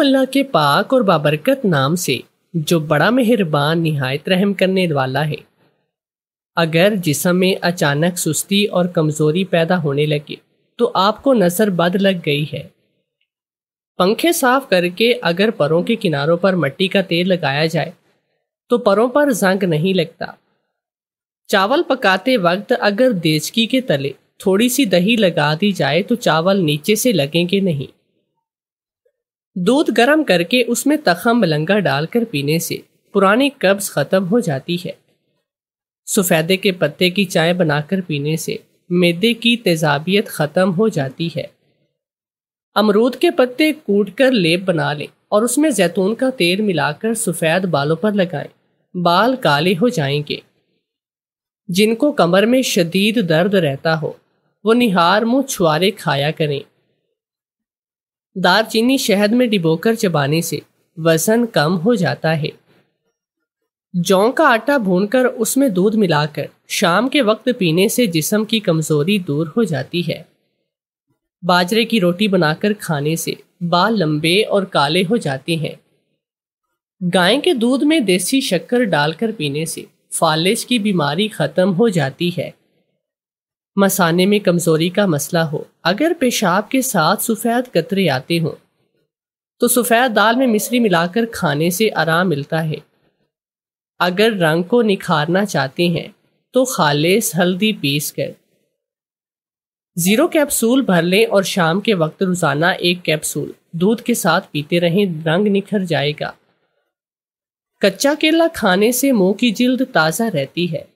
अल्लाह के पाक और बाबरकत नाम से जो बड़ा मेहरबान नहायत रहम करने वाला है अगर जिसम में अचानक सुस्ती और कमज़ोरी पैदा होने लगे तो आपको नसर बद लग गई है पंखे साफ करके अगर परों के किनारों पर मट्टी का तेल लगाया जाए तो परों पर जंग नहीं लगता चावल पकाते वक्त अगर देचकी के तले थोड़ी सी दही लगा दी जाए तो चावल नीचे से लगेंगे नहीं दूध गर्म करके उसमें तखम लंगा डालकर पीने से पुरानी कब्ज ख़त्म हो जाती है सफ़ेदे के पत्ते की चाय बनाकर पीने से मैदे की तेजाबियत ख़त्म हो जाती है अमरूद के पत्ते कूट कर लेप बना लें और उसमें जैतून का तेल मिलाकर सफ़ेद बालों पर लगाएं बाल काले हो जाएंगे जिनको कमर में शदीद दर्द रहता हो वो निहार मुँह छुआरे खाया करें दालचीनी शहद में डिबोकर चबाने से वजन कम हो जाता है जौ का आटा भूनकर उसमें दूध मिलाकर शाम के वक्त पीने से जिसम की कमजोरी दूर हो जाती है बाजरे की रोटी बनाकर खाने से बाल लंबे और काले हो जाते हैं गाय के दूध में देसी शक्कर डालकर पीने से फालिश की बीमारी खत्म हो जाती है मसाने में कमज़ोरी का मसला हो अगर पेशाब के साथ सफ़ेद कतरे आते हों तो सफ़ेद दाल में मिश्री मिलाकर खाने से आराम मिलता है अगर रंग को निखारना चाहते हैं तो खालिश हल्दी पीस कर ज़ीरो कैप्सूल भर लें और शाम के वक्त रोज़ाना एक कैप्सूल दूध के साथ पीते रहें रंग निखर जाएगा कच्चा केला खाने से मुंह की जिल्द ताज़ा रहती है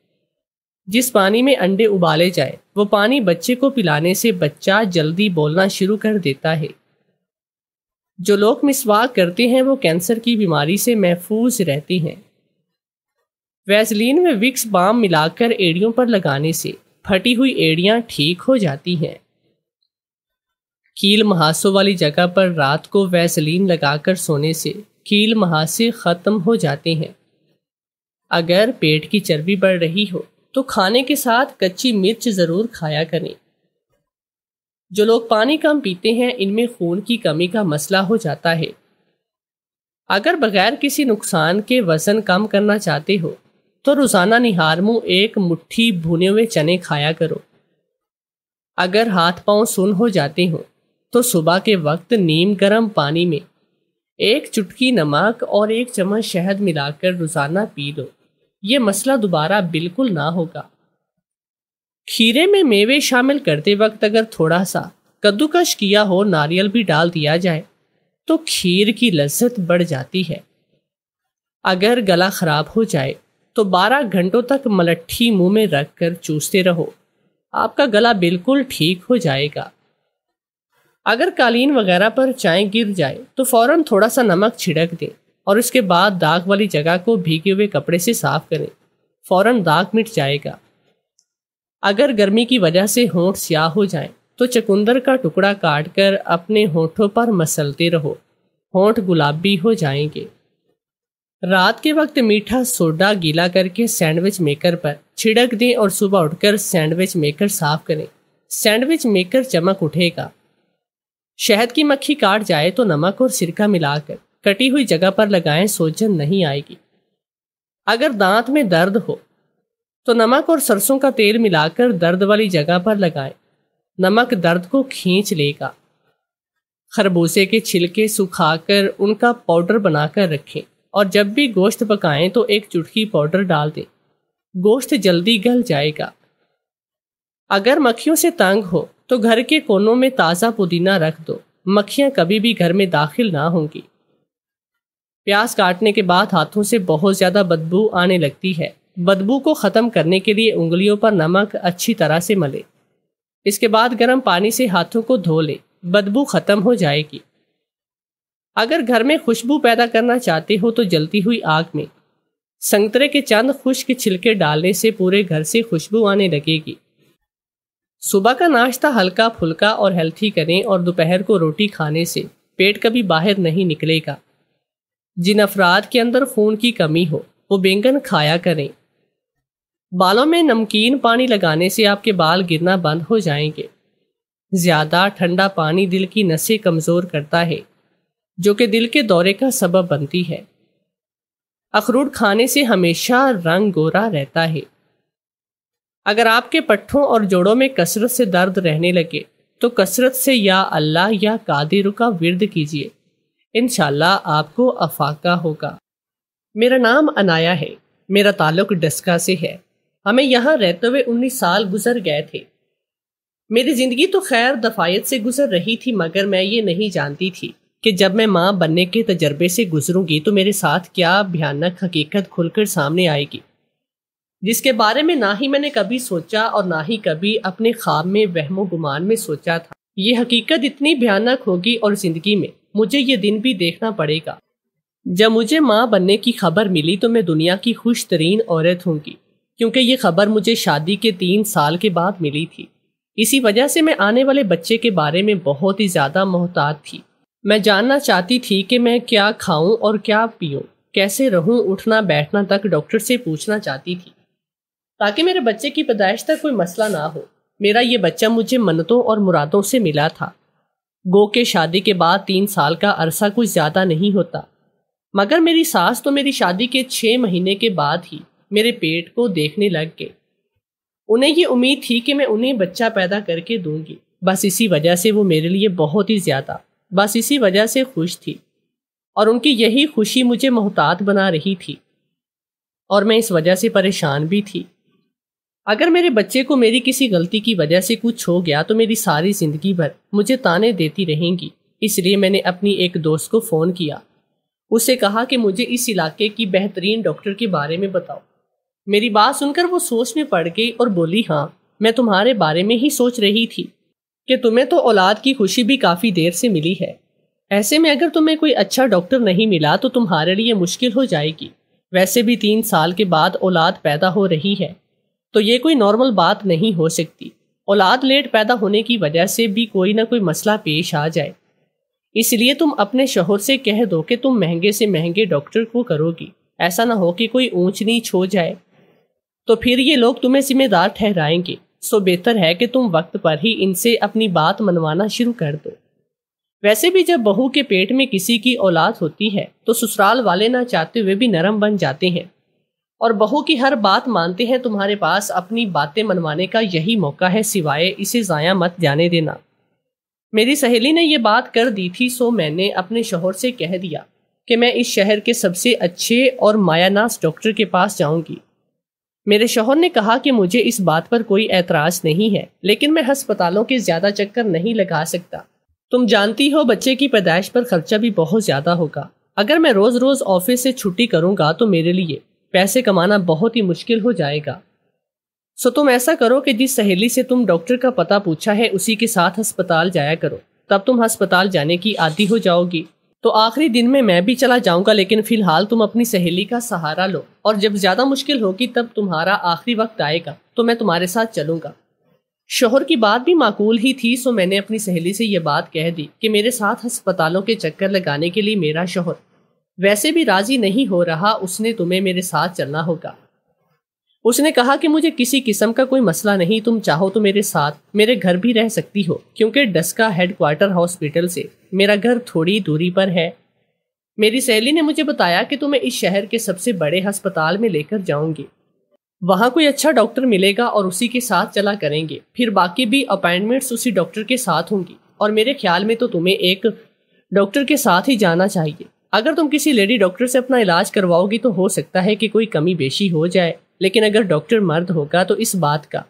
जिस पानी में अंडे उबाले जाए वो पानी बच्चे को पिलाने से बच्चा जल्दी बोलना शुरू कर देता है जो लोग मिसवाक करते हैं वो कैंसर की बीमारी से महफूज रहते हैं वैसलीन में विक्स बाम मिलाकर एड़ियों पर लगाने से फटी हुई एड़ियां ठीक हो जाती हैं कील महासों वाली जगह पर रात को वैसलीन लगाकर सोने से कील महासे ख़त्म हो जाते हैं अगर पेट की चर्बी बढ़ रही हो तो खाने के साथ कच्ची मिर्च ज़रूर खाया करें जो लोग पानी कम पीते हैं इनमें खून की कमी का मसला हो जाता है अगर बगैर किसी नुकसान के वज़न कम करना चाहते हो तो रोज़ाना निहार मुँह एक मुट्ठी भुने हुए चने खाया करो अगर हाथ पांव सुन हो जाते हो तो सुबह के वक्त नीम गर्म पानी में एक चुटकी नमक और एक चम्मच शहद मिलाकर रोज़ाना पी लो ये मसला दोबारा बिल्कुल ना होगा खीरे में मेवे शामिल करते वक्त अगर थोड़ा सा कद्दूकश किया हो नारियल भी डाल दिया जाए तो खीर की लज्जत बढ़ जाती है अगर गला खराब हो जाए तो 12 घंटों तक मलट्ठी मुंह में रख कर चूसते रहो आपका गला बिल्कुल ठीक हो जाएगा अगर कालीन वगैरह पर चाय गिर जाए तो फौरन थोड़ा सा नमक छिड़क दें और उसके बाद दाग वाली जगह को भीगे हुए कपड़े से साफ करें फौरन दाग मिट जाएगा अगर गर्मी की वजह से होंठ स्याह हो जाएं, तो चकुंदर का टुकड़ा काटकर अपने होठों पर मसलते रहो होंठ गुलाबी हो जाएंगे रात के वक्त मीठा सोडा गीला करके सैंडविच मेकर पर छिड़क दें और सुबह उठकर सैंडविच मेकर साफ करें सैंडविच मेकर चमक उठेगा शहद की मक्खी काट जाए तो नमक और सिरका मिलाकर कटी हुई जगह पर लगाएं सोजन नहीं आएगी अगर दांत में दर्द हो तो नमक और सरसों का तेल मिलाकर दर्द वाली जगह पर लगाएं नमक दर्द को खींच लेगा खरबूजे के छिलके सुखाकर उनका पाउडर बनाकर रखें और जब भी गोश्त पकाएं तो एक चुटकी पाउडर डाल दें गोश्त जल्दी गल जाएगा अगर मक्खियों से तंग हो तो घर के कोनों में ताज़ा पुदीना रख दो मक्खियाँ कभी भी घर में दाखिल ना होंगी प्याज काटने के बाद हाथों से बहुत ज़्यादा बदबू आने लगती है बदबू को ख़त्म करने के लिए उंगलियों पर नमक अच्छी तरह से मले इसके बाद गर्म पानी से हाथों को धो ले बदबू ख़त्म हो जाएगी अगर घर में खुशबू पैदा करना चाहते हो तो जलती हुई आग में संतरे के चंद खुश्क छिलके डालने से पूरे घर से खुशबू आने लगेगी सुबह का नाश्ता हल्का फुल्का और हेल्थी करें और दोपहर को रोटी खाने से पेट कभी बाहर नहीं निकलेगा जिन अफराद के अंदर खून की कमी हो वो बैंगन खाया करें बालों में नमकीन पानी लगाने से आपके बाल गिरना बंद हो जाएंगे ज़्यादा ठंडा पानी दिल की नसें कमज़ोर करता है जो कि दिल के दौरे का सबब बनती है अखरूट खाने से हमेशा रंग गोरा रहता है अगर आपके पट्ठों और जोड़ों में कसरत से दर्द रहने लगे तो कसरत से या अल्लाह या कादिर का विरद कीजिए इनशाला आपको अफाका होगा मेरा नाम अनाया है मेरा ताल्लुक डस्का से है हमें यहाँ रहते हुए उन्नीस साल गुजर गए थे मेरी ज़िंदगी तो खैर दफायत से गुजर रही थी मगर मैं ये नहीं जानती थी कि जब मैं माँ बनने के तजर्बे से गुजरूंगी तो मेरे साथ क्या भयानक हकीकत खुलकर सामने आएगी जिसके बारे में ना ही मैंने कभी सोचा और ना ही कभी अपने ख्वाब में वहमो गुमान में सोचा था ये हकीकत इतनी भयानक होगी और ज़िंदगी में मुझे ये दिन भी देखना पड़ेगा जब मुझे माँ बनने की खबर मिली तो मैं दुनिया की खुश तरीन औरत होंगी क्योंकि ये खबर मुझे शादी के तीन साल के बाद मिली थी इसी वजह से मैं आने वाले बच्चे के बारे में बहुत ही ज़्यादा मोहतात थी मैं जानना चाहती थी कि मैं क्या खाऊं और क्या पीऊं, कैसे रहूं, उठना बैठना तक डॉक्टर से पूछना चाहती थी ताकि मेरे बच्चे की पैदाइश तक कोई मसला ना हो मेरा ये बच्चा मुझे मन्नतों और मुरादों से मिला था गो के शादी के बाद तीन साल का अरसा कुछ ज़्यादा नहीं होता मगर मेरी सास तो मेरी शादी के छः महीने के बाद ही मेरे पेट को देखने लग गए उन्हें ये उम्मीद थी कि मैं उन्हें बच्चा पैदा करके दूंगी बस इसी वजह से वो मेरे लिए बहुत ही ज़्यादा बस इसी वजह से खुश थी और उनकी यही खुशी मुझे मोहतात बना रही थी और मैं इस वजह से परेशान भी थी अगर मेरे बच्चे को मेरी किसी गलती की वजह से कुछ हो गया तो मेरी सारी जिंदगी भर मुझे ताने देती रहेंगी इसलिए मैंने अपनी एक दोस्त को फ़ोन किया उसे कहा कि मुझे इस इलाके की बेहतरीन डॉक्टर के बारे में बताओ मेरी बात सुनकर वो सोच में पड़ गई और बोली हाँ मैं तुम्हारे बारे में ही सोच रही थी कि तुम्हें तो औलाद की खुशी भी काफ़ी देर से मिली है ऐसे में अगर तुम्हें कोई अच्छा डॉक्टर नहीं मिला तो तुम्हारे लिए मुश्किल हो जाएगी वैसे भी तीन साल के बाद औलाद पैदा हो रही है तो ये कोई नॉर्मल बात नहीं हो सकती औलाद लेट पैदा होने की वजह से भी कोई ना कोई मसला पेश आ जाए इसलिए तुम अपने शोहर से कह दो कि तुम महंगे से महंगे डॉक्टर को करोगी ऐसा ना हो कि कोई ऊंच नीच हो जाए तो फिर ये लोग तुम्हें जिम्मेदार ठहराएंगे सो बेहतर है कि तुम वक्त पर ही इनसे अपनी बात मनवाना शुरू कर दो वैसे भी जब बहू के पेट में किसी की औलाद होती है तो ससुराल वाले ना चाहते हुए भी नरम बन जाते हैं और बहू की हर बात मानते हैं तुम्हारे पास अपनी बातें मनवाने का यही मौका है सिवाय इसे ज़ाया मत जाने देना मेरी सहेली ने यह बात कर दी थी सो मैंने अपने शोहर से कह दिया कि मैं इस शहर के सबसे अच्छे और मायानास डॉक्टर के पास जाऊंगी मेरे शोहर ने कहा कि मुझे इस बात पर कोई एतराज़ नहीं है लेकिन मैं हस्पतालों के ज़्यादा चक्कर नहीं लगा सकता तुम जानती हो बच्चे की पैदाइश पर खर्चा भी बहुत ज़्यादा होगा अगर मैं रोज़ रोज़ ऑफिस से छुट्टी करूँगा तो मेरे लिए पैसे कमाना बहुत ही मुश्किल हो जाएगा सो तुम ऐसा करो कि जिस सहेली से तुम डॉक्टर का पता पूछा है उसी के साथ अस्पताल जाया करो तब तुम अस्पताल जाने की आदि हो जाओगी तो आखिरी दिन में मैं भी चला जाऊंगा लेकिन फिलहाल तुम अपनी सहेली का सहारा लो और जब ज्यादा मुश्किल होगी तब तुम्हारा आखिरी वक्त आएगा तो मैं तुम्हारे साथ चलूंगा शोहर की बात भी माकूल ही थी सो मैंने अपनी सहेली से यह बात कह दी कि मेरे साथ अस्पतालों के चक्कर लगाने के लिए मेरा शोहर वैसे भी राजी नहीं हो रहा उसने तुम्हें मेरे साथ चलना होगा उसने कहा कि मुझे किसी किस्म का कोई मसला नहीं तुम चाहो तो मेरे साथ मेरे घर भी रह सकती हो क्योंकि डस्का हेडक्वार्टर हॉस्पिटल से मेरा घर थोड़ी दूरी पर है मेरी सहेली ने मुझे बताया कि तुम्हें इस शहर के सबसे बड़े अस्पताल में लेकर जाऊंगी वहां कोई अच्छा डॉक्टर मिलेगा और उसी के साथ चला करेंगे फिर बाकी भी अपॉइंटमेंट्स उसी डॉक्टर के साथ होंगी और मेरे ख्याल में तो तुम्हें एक डॉक्टर के साथ ही जाना चाहिए अगर तुम किसी लेडी डॉक्टर से अपना इलाज करवाओगी तो हो सकता है कि कोई कमी बेशी हो जाए लेकिन अगर डॉक्टर मर्द होगा तो इस बात का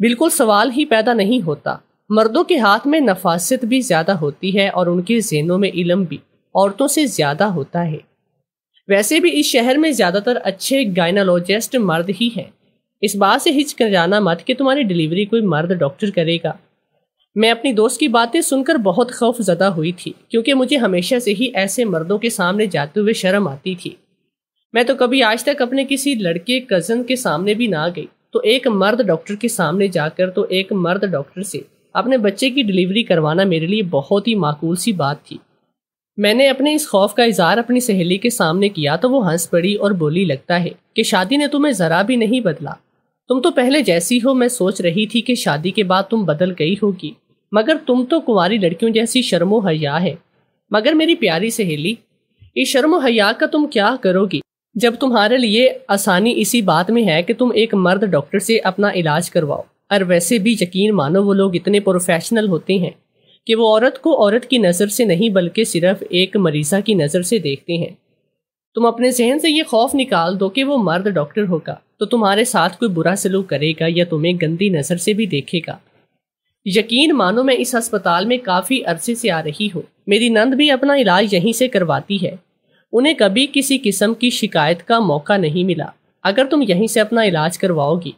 बिल्कुल सवाल ही पैदा नहीं होता मर्दों के हाथ में नफासत भी ज़्यादा होती है और उनके जेनों में इलम भी औरतों से ज़्यादा होता है वैसे भी इस शहर में ज़्यादातर अच्छे गायनालॉजिस्ट मर्द ही हैं इस बात से हिचक जाना मत कि तुम्हारी डिलीवरी कोई मर्द डॉक्टर करेगा मैं अपनी दोस्त की बातें सुनकर बहुत खौफ ज़दा हुई थी क्योंकि मुझे हमेशा से ही ऐसे मर्दों के सामने जाते हुए शर्म आती थी मैं तो कभी आज तक अपने किसी लड़के कज़न के सामने भी ना गई तो एक मर्द डॉक्टर के सामने जाकर तो एक मर्द डॉक्टर से अपने बच्चे की डिलीवरी करवाना मेरे लिए बहुत ही माकूल सी बात थी मैंने अपने इस खौफ का इजहार अपनी सहेली के सामने किया तो वो हंस पड़ी और बोली लगता है कि शादी ने तुम्हें ज़रा भी नहीं बदला तुम तो पहले जैसी हो मैं सोच रही थी कि शादी के बाद तुम बदल गई होगी मगर तुम तो कुंवारी लड़कियों जैसी शर्मो हया है मगर मेरी प्यारी सहेली इस शर्मो हया का तुम क्या करोगी जब तुम्हारे लिए आसानी इसी बात में है कि तुम एक मर्द डॉक्टर से अपना इलाज करवाओ और वैसे भी यकीन मानो वो लोग इतने प्रोफेशनल होते हैं कि वो औरत को औरत की नज़र से नहीं बल्कि सिर्फ एक मरीज़ा की नज़र से देखते हैं तुम अपने जहन से ये खौफ निकाल दो कि वो मर्द डॉक्टर होगा तो तुम्हारे साथ कोई बुरा सलूक करेगा या तुम्हें गंदी नज़र से भी देखेगा यकीन मानो मैं इस अस्पताल में काफ़ी अरसे से आ रही हूँ मेरी नंद भी अपना इलाज यहीं से करवाती है उन्हें कभी किसी किस्म की शिकायत का मौका नहीं मिला अगर तुम यहीं से अपना इलाज करवाओगी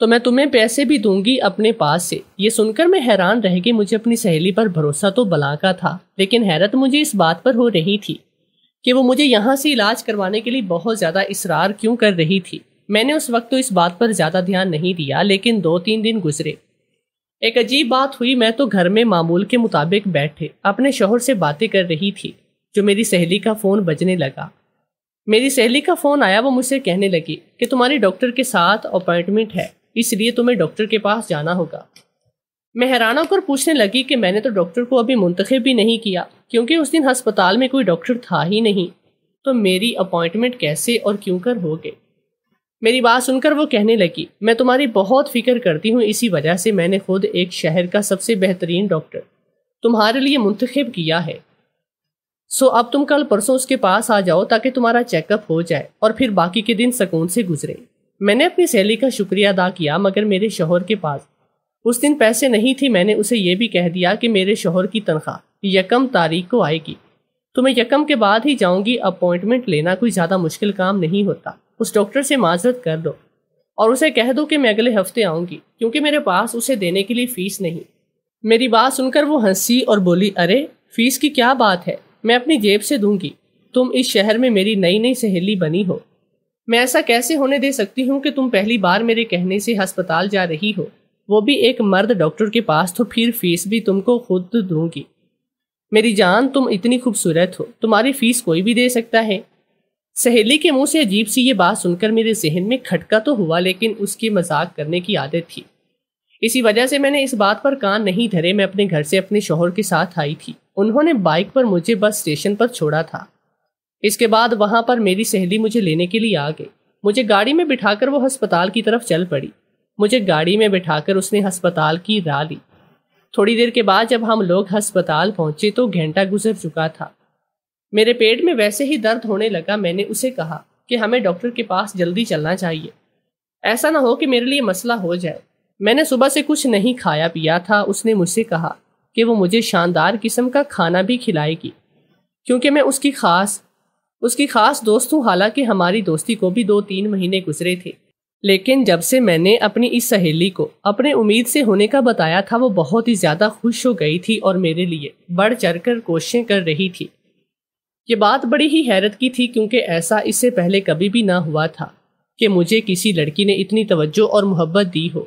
तो मैं तुम्हें पैसे भी दूंगी अपने पास से ये सुनकर मैं हैरान रह गई मुझे अपनी सहेली पर भरोसा तो बला का था लेकिन हैरत मुझे इस बात पर हो रही थी कि वो मुझे यहाँ से इलाज करवाने के लिए बहुत ज़्यादा इसरार क्यों कर रही थी मैंने उस वक्त तो इस बात पर ज़्यादा ध्यान नहीं दिया लेकिन दो तीन दिन गुजरे एक अजीब बात हुई मैं तो घर में मामूल के मुताबिक बैठे अपने शोहर से बातें कर रही थी जो मेरी सहेली का फ़ोन बजने लगा मेरी सहेली का फ़ोन आया वो मुझसे कहने लगी कि तुम्हारे डॉक्टर के साथ अपॉइंटमेंट है इसलिए तुम्हें डॉक्टर के पास जाना होगा मैं हैरान होकर पूछने लगी कि मैंने तो डॉक्टर को अभी मुंतखब भी नहीं किया क्योंकि उस दिन हस्पताल में कोई डॉक्टर था ही नहीं तो मेरी अपॉइंटमेंट कैसे और क्यों कर हो गई मेरी बात सुनकर वो कहने लगी मैं तुम्हारी बहुत फिक्र करती हूँ इसी वजह से मैंने खुद एक शहर का सबसे बेहतरीन डॉक्टर तुम्हारे लिए मुंतखब किया है सो अब तुम कल परसों उसके पास आ जाओ ताकि तुम्हारा चेकअप हो जाए और फिर बाकी के दिन सुकून से गुजरे मैंने अपनी सहेली का शुक्रिया अदा किया मगर मेरे शोहर के पास उस दिन पैसे नहीं थे मैंने उसे यह भी कह दिया कि मेरे शोहर की तनख्वाह यकम तारीख को आएगी तो मैं यकम के बाद ही जाऊंगी अपॉइंटमेंट लेना कोई ज़्यादा मुश्किल काम नहीं होता उस डॉक्टर से माजरत कर दो और उसे कह दो कि मैं अगले हफ्ते आऊँगी क्योंकि मेरे पास उसे देने के लिए फ़ीस नहीं मेरी बात सुनकर वो हंसी और बोली अरे फ़ीस की क्या बात है मैं अपनी जेब से दूंगी तुम इस शहर में मेरी नई नई सहेली बनी हो मैं ऐसा कैसे होने दे सकती हूँ कि तुम पहली बार मेरे कहने से हस्पताल जा रही हो वो भी एक मर्द डॉक्टर के पास तो फिर फीस भी तुमको खुद दूंगी मेरी जान तुम इतनी खूबसूरत हो तुम्हारी फीस कोई भी दे सकता है सहेली के मुंह से अजीब सी ये बात सुनकर मेरे जहन में खटका तो हुआ लेकिन उसकी मजाक करने की आदत थी इसी वजह से मैंने इस बात पर कान नहीं धरे मैं अपने घर से अपने शोहर के साथ आई थी उन्होंने बाइक पर मुझे बस स्टेशन पर छोड़ा था इसके बाद वहां पर मेरी सहेली मुझे लेने के लिए आ गई मुझे गाड़ी में बिठाकर वो अस्पताल की तरफ चल पड़ी मुझे गाड़ी में बिठाकर उसने अस्पताल की राह ली थोड़ी देर के बाद जब हम लोग अस्पताल पहुंचे तो घंटा गुजर चुका था मेरे पेट में वैसे ही दर्द होने लगा मैंने उसे कहा कि हमें डॉक्टर के पास जल्दी चलना चाहिए ऐसा ना हो कि मेरे लिए मसला हो जाए मैंने सुबह से कुछ नहीं खाया पिया था उसने मुझसे कहा कि वो मुझे शानदार किस्म का खाना भी खिलाएगी क्योंकि मैं उसकी खास उसकी खास दोस्त हूँ हालांकि हमारी दोस्ती को भी दो तीन महीने गुजरे थे लेकिन जब से मैंने अपनी इस सहेली को अपने उम्मीद से होने का बताया था वो बहुत ही ज़्यादा खुश हो गई थी और मेरे लिए बढ़ चढ़ कर कोशिशें कर रही थी ये बात बड़ी ही हैरत की थी क्योंकि ऐसा इससे पहले कभी भी ना हुआ था कि मुझे किसी लड़की ने इतनी तवज्जो और मोहब्बत दी हो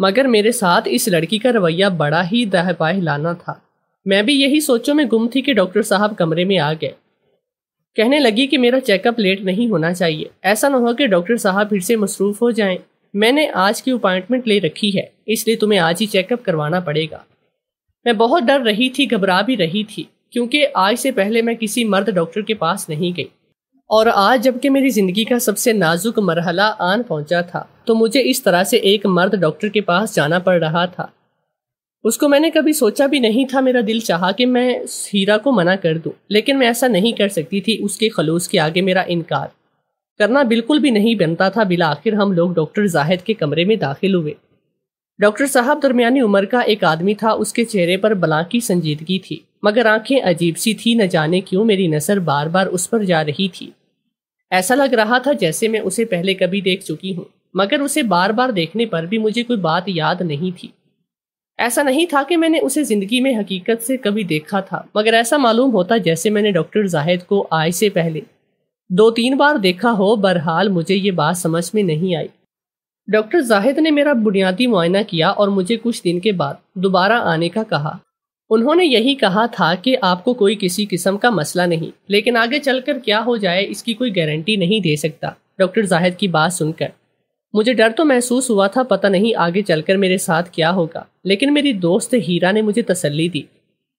मगर मेरे साथ इस लड़की का रवैया बड़ा ही दहपाह लाना था मैं भी यही सोचों में गुम थी कि डॉक्टर साहब कमरे में आ गए कहने लगी कि मेरा चेकअप लेट नहीं होना चाहिए ऐसा ना हो कि डॉक्टर साहब फिर से मसरूफ़ हो जाएं। मैंने आज की अपॉइंटमेंट ले रखी है इसलिए तुम्हें आज ही चेकअप करवाना पड़ेगा मैं बहुत डर रही थी घबरा भी रही थी क्योंकि आज से पहले मैं किसी मर्द डॉक्टर के पास नहीं गई और आज जबकि मेरी ज़िंदगी का सबसे नाजुक मरहला आन पहुंचा था तो मुझे इस तरह से एक मर्द डॉक्टर के पास जाना पड़ रहा था उसको मैंने कभी सोचा भी नहीं था मेरा दिल चाहा कि मैं हीरा को मना कर दूं लेकिन मैं ऐसा नहीं कर सकती थी उसके खलूस के आगे मेरा इनकार करना बिल्कुल भी नहीं बनता था बिला आखिर हम लोग डॉक्टर जाहिद के कमरे में दाखिल हुए डॉक्टर साहब दरमियानी उम्र का एक आदमी था उसके चेहरे पर बला की संजीदगी थी मगर आंखें अजीब सी थी न जाने क्यों मेरी नज़र बार बार उस पर जा रही थी ऐसा लग रहा था जैसे मैं उसे पहले कभी देख चुकी हूँ मगर उसे बार बार देखने पर भी मुझे कोई बात याद नहीं थी ऐसा नहीं था कि मैंने उसे ज़िंदगी में हकीकत से कभी देखा था मगर ऐसा मालूम होता जैसे मैंने डॉक्टर जाहिद को आय से पहले दो तीन बार देखा हो बहरहाल मुझे ये बात समझ में नहीं आई डॉक्टर जाहिद ने मेरा बुनियादी मुआयना किया और मुझे कुछ दिन के बाद दोबारा आने का कहा उन्होंने यही कहा था कि आपको कोई किसी किस्म का मसला नहीं लेकिन आगे चलकर क्या हो जाए इसकी कोई गारंटी नहीं दे सकता डॉक्टर जाहिद की बात सुनकर मुझे डर तो महसूस हुआ था पता नहीं आगे चलकर मेरे साथ क्या होगा लेकिन मेरी दोस्त हीरा ने मुझे तसल्ली दी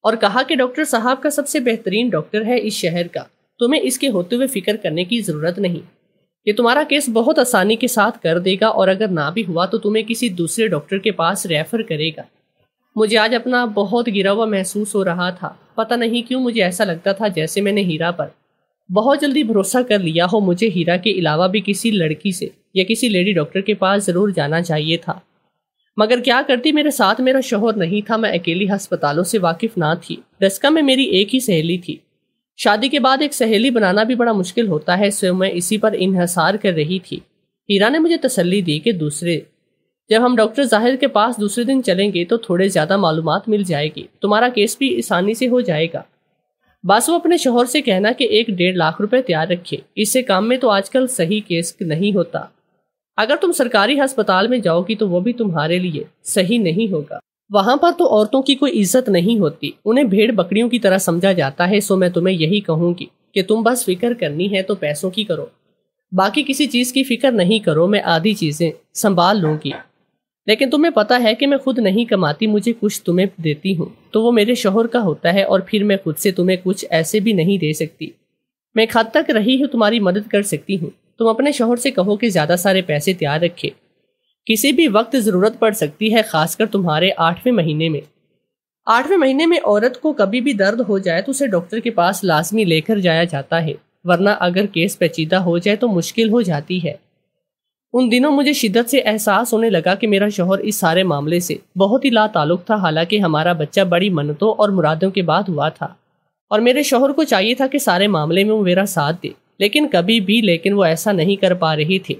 और कहा कि डॉक्टर साहब का सबसे बेहतरीन डॉक्टर है इस शहर का तुम्हें इसके होते हुए फिक्र करने की ज़रूरत नहीं ये तुम्हारा केस बहुत आसानी के साथ कर देगा और अगर ना भी हुआ तो तुम्हें किसी दूसरे डॉक्टर के पास रेफर करेगा मुझे आज अपना बहुत गिरा हुआ महसूस हो रहा था पता नहीं क्यों मुझे ऐसा लगता था जैसे मैंने हीरा पर बहुत जल्दी भरोसा कर लिया हो मुझे हीरा के अलावा भी किसी लड़की से या किसी लेडी डॉक्टर के पास ज़रूर जाना चाहिए था मगर क्या करती मेरे साथ मेरा शोहर नहीं था मैं अकेली अस्पतालों से वाकिफ ना थी रस्का में मेरी एक ही सहेली थी शादी के बाद एक सहेली बनाना भी बड़ा मुश्किल होता है सो मैं इसी पर इन्हसार कर रही थी हीरा ने मुझे तसल्ली दी कि दूसरे जब हम डॉक्टर जाहिर के पास दूसरे दिन चलेंगे तो थोड़े ज़्यादा मालूम मिल जाएगी तुम्हारा केस भी आसानी से हो जाएगा बासु अपने शोहर से कहना कि एक डेढ़ लाख रुपए तैयार रखे इससे काम में तो आजकल सही केस नहीं होता अगर तुम सरकारी अस्पताल में जाओगी तो वो भी तुम्हारे लिए सही नहीं होगा वहां पर तो औरतों की कोई इज्जत नहीं होती उन्हें भेड़ बकरियों की तरह समझा जाता है सो मैं तुम्हें यही कहूंगी कि तुम बस फिक्र करनी है तो पैसों की करो बाकी किसी चीज की फिक्र नहीं करो मैं आधी चीजें संभाल लूंगी लेकिन तुम्हें पता है कि मैं खुद नहीं कमाती मुझे कुछ तुम्हें देती हूँ तो वो मेरे शोहर का होता है और फिर मैं खुद से तुम्हें कुछ ऐसे भी नहीं दे सकती मैं खाद तक रही हूँ तुम्हारी मदद कर सकती हूँ तुम अपने शोहर से कहो कि ज़्यादा सारे पैसे तैयार रखे किसी भी वक्त ज़रूरत पड़ सकती है खासकर तुम्हारे आठवें महीने में आठवें महीने में औरत को कभी भी दर्द हो जाए तो उसे डॉक्टर के पास लाजमी लेकर जाया जाता है वरना अगर केस पेचीदा हो जाए तो मुश्किल हो जाती है उन दिनों मुझे शिद्दत से एहसास होने लगा कि मेरा शोहर इस सारे मामले से बहुत ही लाताल्लुक था हालांकि हमारा बच्चा बड़ी मन्नतों और मुरादों के बाद हुआ था और मेरे शोहर को चाहिए था कि सारे मामले में वो मेरा साथ दे लेकिन कभी भी लेकिन वो ऐसा नहीं कर पा रही थी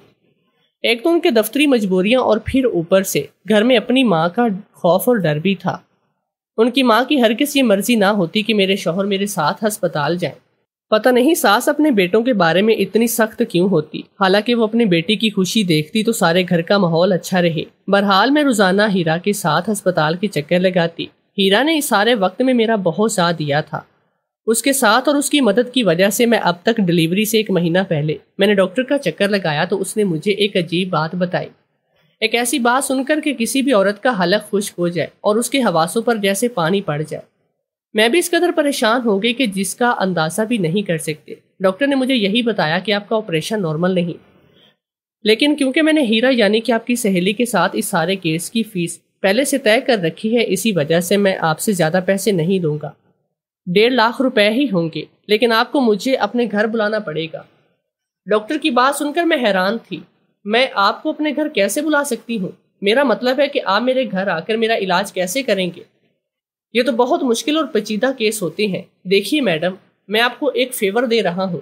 एक तो उनके दफ्तरी मजबूरियां और फिर ऊपर से घर में अपनी माँ का खौफ और डर भी था उनकी माँ की हर किसी मर्जी ना होती कि मेरे शोहर मेरे साथ अस्पताल जाएं। पता नहीं सास अपने बेटों के बारे में इतनी सख्त क्यों होती हालांकि वो अपने बेटी की खुशी देखती तो सारे घर का माहौल अच्छा रहे बहरहाल मैं रोजाना हीरा के साथ अस्पताल के चक्कर लगाती हीरा ने इस सारे वक्त में मेरा बहुत साथ दिया था उसके साथ और उसकी मदद की वजह से मैं अब तक डिलीवरी से एक महीना पहले मैंने डॉक्टर का चक्कर लगाया तो उसने मुझे एक अजीब बात बताई एक ऐसी बात सुनकर कि किसी भी औरत का हलक खुश्क हो जाए और उसके हवासों पर जैसे पानी पड़ जाए मैं भी इस कदर परेशान हो गई कि जिसका अंदाज़ा भी नहीं कर सकते डॉक्टर ने मुझे यही बताया कि आपका ऑपरेशन नॉर्मल नहीं लेकिन क्योंकि मैंने हीरा यानी कि आपकी सहेली के साथ इस सारे केस की फीस पहले से तय कर रखी है इसी वजह से मैं आपसे ज़्यादा पैसे नहीं दूंगा डेढ़ लाख रुपए ही होंगे लेकिन आपको मुझे अपने घर बुलाना पड़ेगा डॉक्टर की बात सुनकर मैं हैरान थी मैं आपको अपने घर कैसे बुला सकती हूँ मेरा मतलब है कि आप मेरे घर आकर मेरा इलाज कैसे करेंगे ये तो बहुत मुश्किल और पेचीदा केस होते हैं देखिए मैडम मैं आपको एक फेवर दे रहा हूँ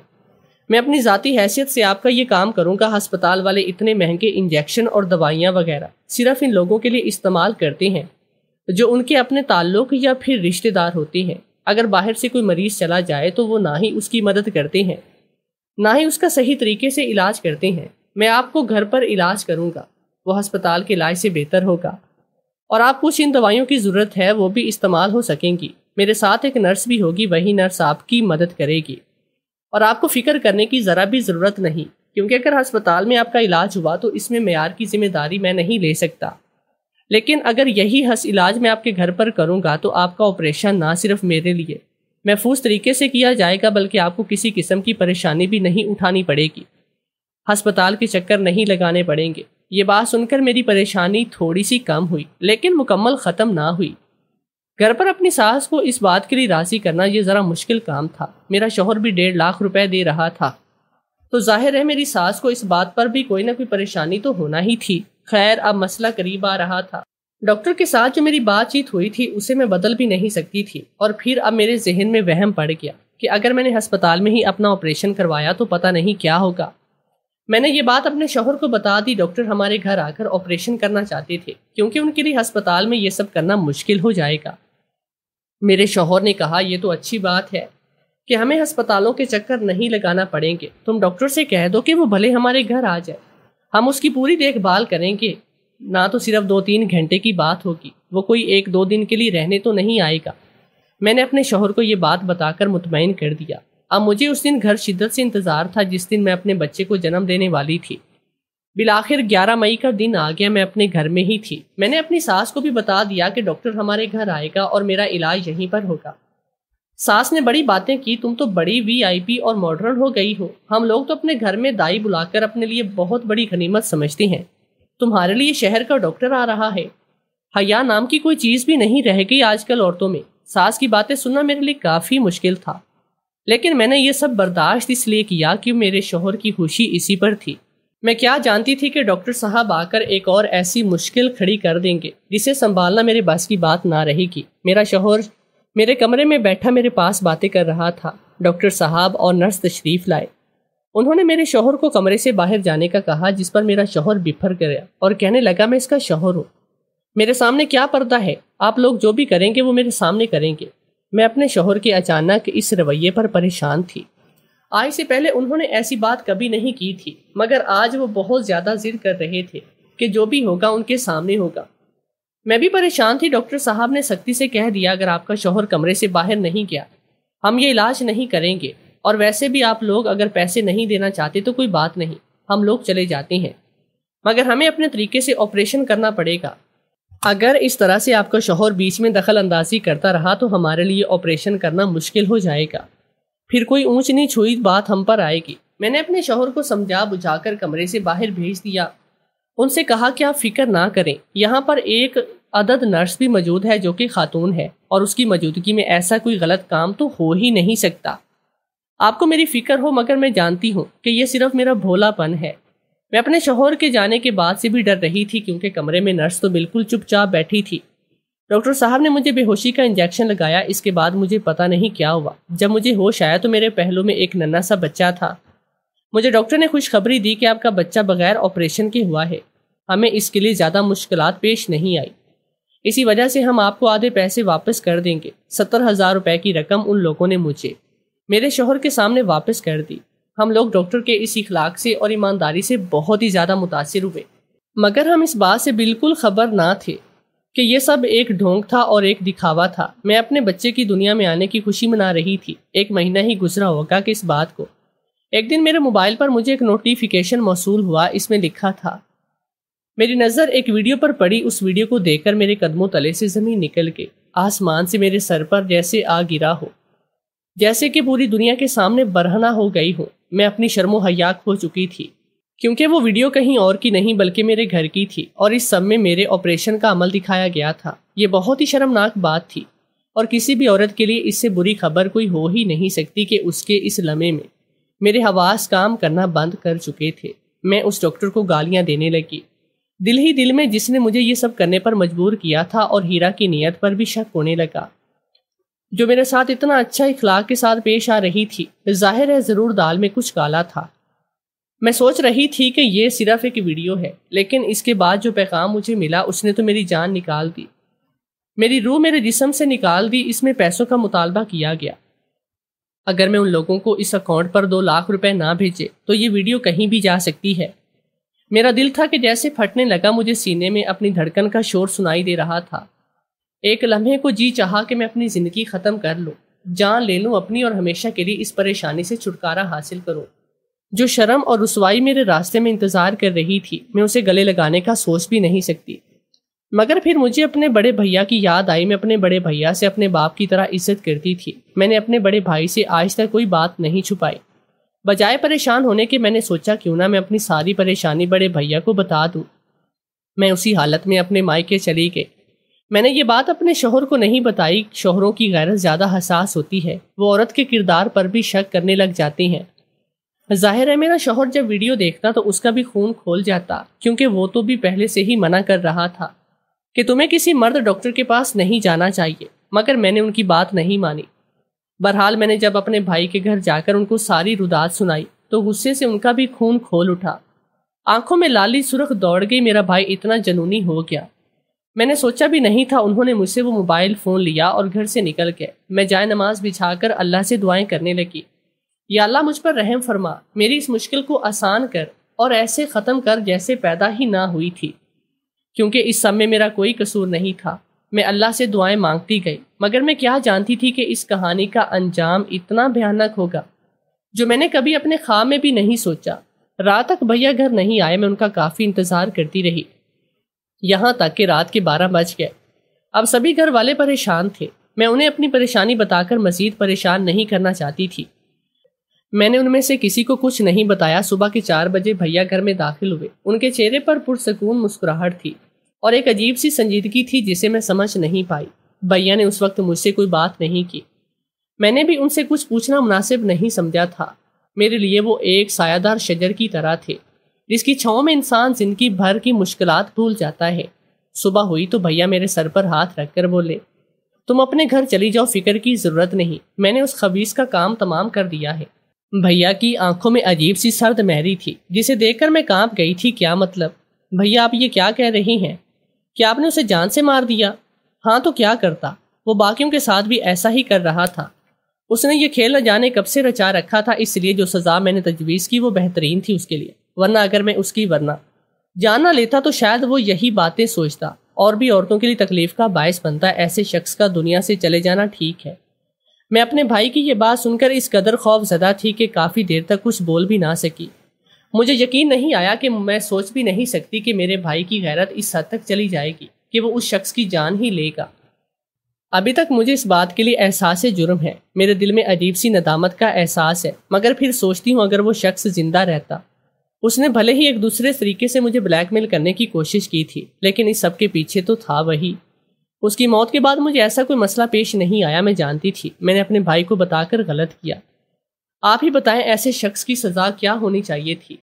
मैं अपनी ज़ाती हैसियत से आपका ये काम करूँगा हस्पताल वाले इतने महंगे इंजेक्शन और दवाइयाँ वगैरह सिर्फ इन लोगों के लिए इस्तेमाल करते हैं जो उनके अपने ताल्लुक या फिर रिश्तेदार होते हैं अगर बाहर से कोई मरीज चला जाए तो वो ना ही उसकी मदद करते हैं ना ही उसका सही तरीके से इलाज करते हैं मैं आपको घर पर इलाज करूँगा वो अस्पताल के इलाज से बेहतर होगा और आपको जिन दवाइयों की ज़रूरत है वो भी इस्तेमाल हो सकेंगी मेरे साथ एक नर्स भी होगी वही नर्स आपकी मदद करेगी और आपको फ़िक्र करने की ज़रा भी ज़रूरत नहीं क्योंकि अगर अस्पताल में आपका इलाज हुआ तो इसमें मैार की जिम्मेदारी मैं नहीं ले सकता लेकिन अगर यही हंस इलाज मैं आपके घर पर करूँगा तो आपका ऑपरेशन ना सिर्फ मेरे लिए महफूज तरीके से किया जाएगा बल्कि आपको किसी किस्म की परेशानी भी नहीं उठानी पड़ेगी हस्पताल के चक्कर नहीं लगाने पड़ेंगे ये बात सुनकर मेरी परेशानी थोड़ी सी कम हुई लेकिन मुकम्मल ख़त्म ना हुई घर पर अपनी सास को इस बात के लिए राज़ी करना ये ज़रा मुश्किल काम था मेरा शोहर भी डेढ़ लाख रुपए दे रहा था तो जाहिर है मेरी सास को इस बात पर भी कोई ना कोई परेशानी तो होना ही थी खैर अब मसला करीब आ रहा था डॉक्टर के साथ जो मेरी बातचीत हुई थी उसे मैं बदल भी नहीं सकती थी और फिर अब मेरे जहन में वहम पड़ गया कि अगर मैंने अस्पताल में ही अपना ऑपरेशन करवाया तो पता नहीं क्या होगा मैंने ये बात अपने शोहर को बता दी डॉक्टर हमारे घर आकर ऑपरेशन करना चाहते थे क्योंकि उनके लिए अस्पताल में ये सब करना मुश्किल हो जाएगा मेरे शोहर ने कहा यह तो अच्छी बात है कि हमें अस्पतालों के चक्कर नहीं लगाना पड़ेंगे तुम डॉक्टर से कह दो कि वो भले हमारे घर आ जाए हम उसकी पूरी देखभाल करेंगे ना तो सिर्फ दो तीन घंटे की बात होगी वो कोई एक दो दिन के लिए रहने तो नहीं आएगा मैंने अपने शोहर को ये बात बताकर मुतमिन कर दिया अब मुझे उस दिन घर शिद्दत से इंतज़ार था जिस दिन मैं अपने बच्चे को जन्म देने वाली थी बिलाखिर 11 मई का दिन आ गया मैं अपने घर में ही थी मैंने अपनी सास को भी बता दिया कि डॉक्टर हमारे घर आएगा और मेरा इलाज यहीं पर होगा सास ने बड़ी बातें की तुम तो बड़ी वीआईपी और मॉडर्न हो गई हो हम लोग तो अपने घर में दाई बुलाकर अपने लिए बहुत बड़ी गनीमत समझती हैं तुम्हारे लिए शहर का डॉक्टर आ रहा है हया नाम की कोई चीज़ भी नहीं रह गई आजकल औरतों में सास की बातें सुनना मेरे लिए काफ़ी मुश्किल था लेकिन मैंने ये सब बर्दाश्त इसलिए किया कि मेरे शोहर की खुशी इसी पर थी मैं क्या जानती थी कि डॉक्टर साहब आकर एक और ऐसी मुश्किल खड़ी कर देंगे जिसे संभालना मेरे बस की बात ना रहेगी मेरा शोहर मेरे कमरे में बैठा मेरे पास बातें कर रहा था डॉक्टर साहब और नर्स तशरीफ लाए उन्होंने मेरे शोहर को कमरे से बाहर जाने का कहा जिस पर मेरा शोहर बिफर गया और कहने लगा मैं इसका शोहर हूँ मेरे सामने क्या पर्दा है आप लोग जो भी करेंगे वो मेरे सामने करेंगे मैं अपने शोहर के अचानक इस रवैये पर परेशान थी आज से पहले उन्होंने ऐसी बात कभी नहीं की थी मगर आज वो बहुत ज़्यादा जिद कर रहे थे कि जो भी होगा उनके सामने होगा मैं भी परेशान थी डॉक्टर साहब ने सख्ती से कह दिया अगर आपका शोहर कमरे से बाहर नहीं गया हम ये इलाज नहीं करेंगे और वैसे भी आप लोग अगर पैसे नहीं देना चाहते तो कोई बात नहीं हम लोग चले जाते हैं मगर हमें अपने तरीके से ऑपरेशन करना पड़ेगा अगर इस तरह से आपका शोहर बीच में दखल अंदाजी करता रहा तो हमारे लिए ऑपरेशन करना मुश्किल हो जाएगा फिर कोई ऊंच नीच हुई बात हम पर आएगी मैंने अपने शोहर को समझा बुझाकर कमरे से बाहर भेज दिया उनसे कहा कि आप फिक्र ना करें यहाँ पर एक अदद नर्स भी मौजूद है जो कि खातून है और उसकी मौजूदगी में ऐसा कोई गलत काम तो हो ही नहीं सकता आपको मेरी फिक्र हो मगर मैं जानती हूँ कि यह सिर्फ मेरा भोलापन है मैं अपने शोहर के जाने के बाद से भी डर रही थी क्योंकि कमरे में नर्स तो बिल्कुल चुपचाप बैठी थी डॉक्टर साहब ने मुझे बेहोशी का इंजेक्शन लगाया इसके बाद मुझे पता नहीं क्या हुआ जब मुझे होश आया तो मेरे पहलू में एक नन्ना सा बच्चा था मुझे डॉक्टर ने खुशखबरी दी कि आपका बच्चा बगैर ऑपरेशन के हुआ है हमें इसके लिए ज़्यादा मुश्किल पेश नहीं आई इसी वजह से हम आपको आधे पैसे वापस कर देंगे सत्तर हज़ार रुपये की रकम उन लोगों ने मुझे मेरे शोहर के सामने वापस कर दी हम लोग डॉक्टर के इस इखलाक से और ईमानदारी से बहुत ही ज़्यादा मुतासर हुए मगर हम इस बात से बिल्कुल खबर ना थे कि यह सब एक ढोंग था और एक दिखावा था मैं अपने बच्चे की दुनिया में आने की खुशी मना रही थी एक महीना ही गुजरा होगा कि इस बात को एक दिन मेरे मोबाइल पर मुझे एक नोटिफिकेशन मौसू हुआ इसमें लिखा था मेरी नज़र एक वीडियो पर पड़ी उस वीडियो को देखकर मेरे कदमों तले से ज़मीन निकल के आसमान से मेरे सर पर जैसे आ गिरा हो जैसे कि पूरी दुनिया के सामने बरहना हो गई हूँ मैं अपनी शर्मो हयाक हो चुकी थी क्योंकि वो वीडियो कहीं और की नहीं बल्कि मेरे घर की थी और इस सब में मेरे ऑपरेशन का अमल दिखाया गया था ये बहुत ही शर्मनाक बात थी और किसी भी औरत के लिए इससे बुरी खबर कोई हो ही नहीं सकती कि उसके इस लम्हे में मेरे हवास काम करना बंद कर चुके थे मैं उस डॉक्टर को गालियां देने लगी दिल ही दिल में जिसने मुझे ये सब करने पर मजबूर किया था और हीरा की नीयत पर भी शक होने लगा जो मेरे साथ इतना अच्छा इखलाक के साथ पेश आ रही थी जाहिर है ज़रूर दाल में कुछ काला था मैं सोच रही थी कि यह सिर्फ एक वीडियो है लेकिन इसके बाद जो पैगाम मुझे मिला उसने तो मेरी जान निकाल दी मेरी रूह मेरे जिसम से निकाल दी इसमें पैसों का मुतालबा किया गया अगर मैं उन लोगों को इस अकाउंट पर दो लाख रुपए ना भेजे तो ये वीडियो कहीं भी जा सकती है मेरा दिल था कि जैसे फटने लगा मुझे सीने में अपनी धड़कन का शोर सुनाई दे रहा था एक लम्हे को जी चाहा कि मैं अपनी ज़िंदगी ख़त्म कर लूँ जान ले लूँ अपनी और हमेशा के लिए इस परेशानी से छुटकारा हासिल करूँ जो शर्म और रसवाई मेरे रास्ते में इंतज़ार कर रही थी मैं उसे गले लगाने का सोच भी नहीं सकती मगर फिर मुझे अपने बड़े भैया की याद आई मैं अपने बड़े भैया से अपने बाप की तरह इज्जत करती थी मैंने अपने बड़े भाई से आज तक कोई बात नहीं छुपाई बजाय परेशान होने के मैंने सोचा क्यों ना मैं अपनी सारी परेशानी बड़े भैया को बता दूँ मैं उसी हालत में अपने मायके चली गई मैंने ये बात अपने शोहर को नहीं बताई शोहरों की गैरत ज़्यादा हसास होती है वो औरत के किरदार पर भी शक करने लग जाती हैं जाहिर है मेरा शोहर जब वीडियो देखता तो उसका भी खून खोल जाता क्योंकि वो तो भी पहले से ही मना कर रहा था कि तुम्हें किसी मर्द डॉक्टर के पास नहीं जाना चाहिए मगर मैंने उनकी बात नहीं मानी बहरहाल मैंने जब अपने भाई के घर जाकर उनको सारी रुदात सुनाई तो गुस्से से उनका भी खून खोल उठा आंखों में लाली सुरख दौड़ गई मेरा भाई इतना जनूनी हो गया मैंने सोचा भी नहीं था उन्होंने मुझसे वो मोबाइल फ़ोन लिया और घर से निकल गए मैं जाए नमाज बिछा कर अल्लाह से दुआएं करने लगी या अल्लाह मुझ पर रहम फरमा मेरी इस मुश्किल को आसान कर और ऐसे ख़त्म कर जैसे पैदा ही ना हुई थी क्योंकि इस समय मेरा कोई कसूर नहीं था मैं अल्लाह से दुआएं मांगती गई मगर मैं क्या जानती थी कि इस कहानी का अंजाम इतना भयानक होगा जो मैंने कभी अपने ख्वाब में भी नहीं सोचा रात तक भैया घर नहीं आए मैं उनका काफ़ी इंतज़ार करती रही यहाँ तक कि रात के बारह बज गए अब सभी घर वाले परेशान थे मैं उन्हें अपनी परेशानी बताकर मजीद परेशान नहीं करना चाहती थी मैंने उनमें से किसी को कुछ नहीं बताया सुबह के चार बजे भैया घर में दाखिल हुए उनके चेहरे पर पुरसकून मुस्कुराहट थी और एक अजीब सी संजीदगी थी जिसे मैं समझ नहीं पाई भैया ने उस वक्त मुझसे कोई बात नहीं की मैंने भी उनसे कुछ पूछना मुनासिब नहीं समझा था मेरे लिए वो एक सायादार शजर की तरह थे जिसकी छाँव में इंसान जिंदगी भर की मुश्किल भूल जाता है सुबह हुई तो भैया मेरे सर पर हाथ रखकर बोले तुम अपने घर चली जाओ फिक्र की जरूरत नहीं मैंने उस खबीस का काम तमाम कर दिया है भैया की आंखों में अजीब सी सर्द महरी थी जिसे देखकर मैं कांप गई थी क्या मतलब भैया आप ये क्या कह रही हैं क्या आपने उसे जान से मार दिया हाँ तो क्या करता वो बाकियों के साथ भी ऐसा ही कर रहा था उसने ये खेल न जाने कब से रचा रखा था इसलिए जो सज़ा मैंने तजवीज़ की वो बेहतरीन थी उसके लिए वरना अगर मैं उसकी वरना ना लेता तो शायद वो यही बातें सोचता और भी औरतों के लिए तकलीफ का बायस बनता ऐसे शख्स का दुनिया से चले जाना ठीक है मैं अपने भाई की ये बात सुनकर इस कदर खौफ ज़दा थी कि काफ़ी देर तक कुछ बोल भी ना सकी मुझे यकीन नहीं आया कि मैं सोच भी नहीं सकती कि मेरे भाई की गैरत इस हद तक चली जाएगी कि वो उस शख्स की जान ही लेगा अभी तक मुझे इस बात के लिए एहसास जुर्म है मेरे दिल में अजीब सी नदामत का एहसास है मगर फिर सोचती हूँ अगर वो शख्स जिंदा रहता उसने भले ही एक दूसरे तरीके से मुझे ब्लैकमेल करने की कोशिश की थी लेकिन इस सब के पीछे तो था वही उसकी मौत के बाद मुझे ऐसा कोई मसला पेश नहीं आया मैं जानती थी मैंने अपने भाई को बताकर गलत किया आप ही बताएं ऐसे शख्स की सज़ा क्या होनी चाहिए थी